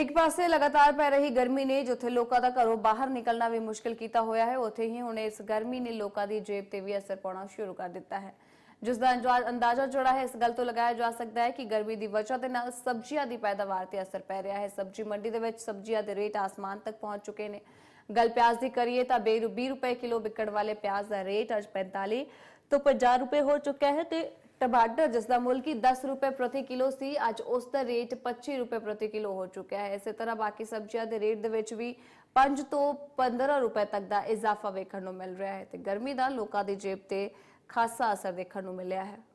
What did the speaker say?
ਇੱਕ ਪਾਸੇ ਲਗਾਤਾਰ ਪੈ ਰਹੀ ਗਰਮੀ ਨੇ ਜਿੱਥੇ ਲੋਕਾਂ ਦਾ ਘਰੋਂ ਬਾਹਰ ਨਿਕਲਣਾ ਵੀ ਮੁਸ਼ਕਲ ਕੀਤਾ ਹੋਇਆ ਹੈ ਉੱਥੇ ਹੀ ਹੁਣ ਇਸ ਗਰਮੀ ਨੇ ਲੋਕਾਂ ਦੀ ਜੇਬ ਤੇ ਵੀ ਅਸਰ ਪਾਉਣਾ ਸ਼ੁਰੂ ਕਰ ਦਿੱਤਾ ਹੈ ਜਿਸ ਦਾ ਅੰਦਾਜ਼ਾ ਜੁੜਾ ਹੈ ਇਸ ਗੱਲ ਤੋਂ ਲਗਾਇਆ ਜਾ ਸਕਦਾ ਹੈ ਕਿ ਗਰਮੀ ਦੀ ਵਜ੍ਹਾ ਦੇ ਨਾਲ ਸਬਜ਼ੀਆਂ ਦੀ ਪੈਦਾਵਾਰ ਤੇ ਅਸਰ ਪੈ ਰਿਹਾ ਹੈ ਸਬਜ਼ੀ ਮੰਡੀ ਦੇ ਵਿੱਚ ਸਬਜ਼ੀਆਂ ਦੇ ਰੇਟ ਆਸਮਾਨ ਤੱਕ ਪਹੁੰਚ ਚੁੱਕੇ ਨੇ ਗੱਲ ਪਿਆਜ਼ ਦੀ ਕਰੀਏ ਤਾਂ 20 ਰੁਪਏ ਕਿਲੋ ਵਿਕਣ ਵਾਲੇ ਪਿਆਜ਼ ਦਾ ਰੇਟ ਅੱਜ 45 ਤੋਂ 50 ਰੁਪਏ ਹੋ ਚੁੱਕਿਆ ਹੈ ਤੇ ਟਮਾਟਰ ਜਿਸ ਦਾ ਮੁੱਲ ਕੀ 10 ਰੁਪਏ ਪ੍ਰਤੀ ਕਿਲੋ ਸੀ ਅੱਜ ਉਸ ਦਾ ਰੇਟ 25 ਰੁਪਏ ਪ੍ਰਤੀ ਕਿਲੋ ਹੋ ਚੁੱਕਿਆ ਹੈ ਇਸੇ ਤਰ੍ਹਾਂ ਬਾਕੀ ਸਬਜ਼ੀਆਂ ਦੇ ਰੇਟ ਦੇ ਵਿੱਚ ਵੀ 5 ਤੋਂ 15 ਰੁਪਏ ਤੱਕ ਦਾ ਇਜ਼ਾਫਾ ਵੇਖਣ ਨੂੰ ਮਿਲ ਰਿਹਾ ਹੈ ਤੇ ਗਰਮੀ ਦਾ ਲੋਕਾਂ ਦੀ ਜੇਬ ਤੇ ਖਾਸਾ ਅਸਰ ਦੇਖਣ ਨੂੰ ਮਿਲਿਆ ਹੈ